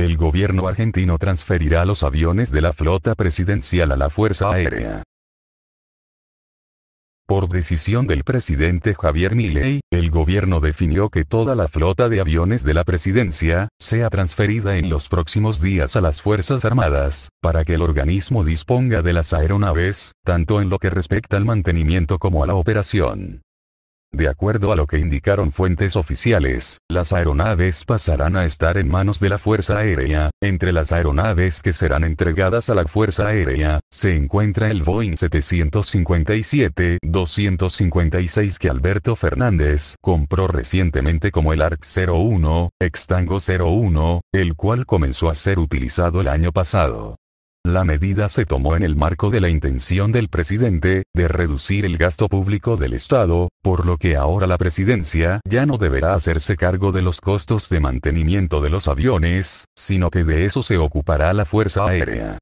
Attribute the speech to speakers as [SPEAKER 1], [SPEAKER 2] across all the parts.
[SPEAKER 1] El gobierno argentino transferirá los aviones de la flota presidencial a la Fuerza Aérea. Por decisión del presidente Javier Milei, el gobierno definió que toda la flota de aviones de la presidencia sea transferida en los próximos días a las Fuerzas Armadas, para que el organismo disponga de las aeronaves, tanto en lo que respecta al mantenimiento como a la operación. De acuerdo a lo que indicaron fuentes oficiales, las aeronaves pasarán a estar en manos de la Fuerza Aérea. Entre las aeronaves que serán entregadas a la Fuerza Aérea, se encuentra el Boeing 757-256 que Alberto Fernández compró recientemente como el ARC 01, Extango 01, el cual comenzó a ser utilizado el año pasado. La medida se tomó en el marco de la intención del presidente, de reducir el gasto público del Estado, por lo que ahora la presidencia ya no deberá hacerse cargo de los costos de mantenimiento de los aviones, sino que de eso se ocupará la Fuerza Aérea.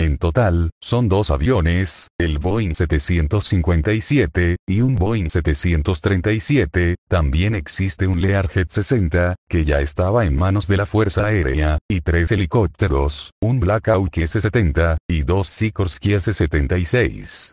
[SPEAKER 1] En total, son dos aviones, el Boeing 757, y un Boeing 737, también existe un Learjet 60, que ya estaba en manos de la Fuerza Aérea, y tres helicópteros, un Blackout S-70, y dos Sikorsky S-76.